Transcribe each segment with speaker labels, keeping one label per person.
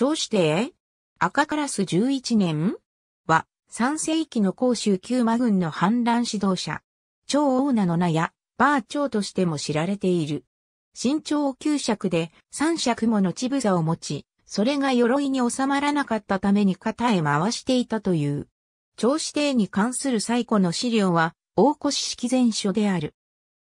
Speaker 1: 長子帝赤カラス11年は、3世紀の甲州旧馬軍の反乱指導者。長王名の名や、バー長としても知られている。身長9尺で3尺もの乳房を持ち、それが鎧に収まらなかったために肩へ回していたという。長子帝に関する最古の資料は、大越式前書である。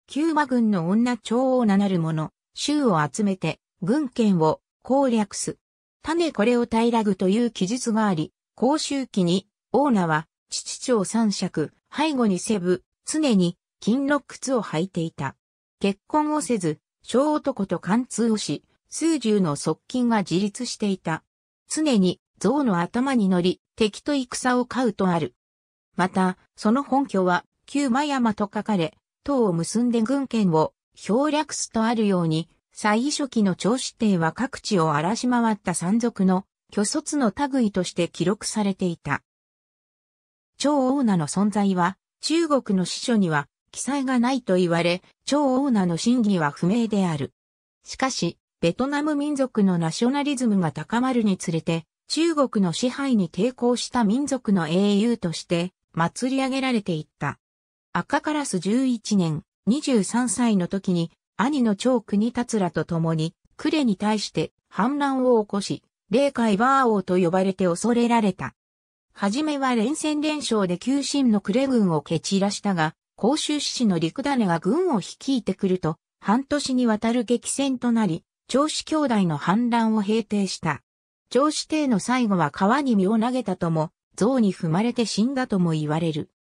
Speaker 1: 旧馬軍の女長王名なる者、州を集めて、軍権を攻略す。種これを平らぐという記述があり、公衆記に、オーナは、父長三尺、背後にセブ、常に、金の靴を履いていた。結婚をせず、小男と貫通をし、数十の側近が自立していた。常に、象の頭に乗り、敵と戦を飼うとある。また、その本拠は、旧魔山と書かれ、塔を結んで軍権を、表略すとあるように、最初期の長子帝は各地を荒らし回った山賊の虚卒の類として記録されていた。超オーナの存在は中国の司書には記載がないと言われ、超オーナの真偽は不明である。しかし、ベトナム民族のナショナリズムが高まるにつれて、中国の支配に抵抗した民族の英雄として祭り上げられていった。赤カラス11年、23歳の時に兄の長国達らと共に、呉に対して反乱を起こし、霊界バー王と呼ばれて恐れられた。はじめは連戦連勝で急進の呉軍を蹴散らしたが、甲州市の陸種が軍を率いてくると、半年にわたる激戦となり、長子兄弟の反乱を平定した。長子帝の最後は川に身を投げたとも、象に踏まれて死んだとも言われる。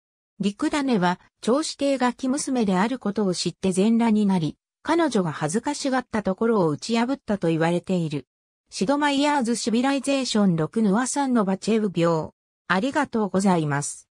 Speaker 1: 陸種は、長子帝が木娘であることを知って全裸になり、彼女が恥ずかしがったところを打ち破ったと言われている。シドマイヤーズシビライゼーション6ヌアさんのバチェウ病。ありがとうございます。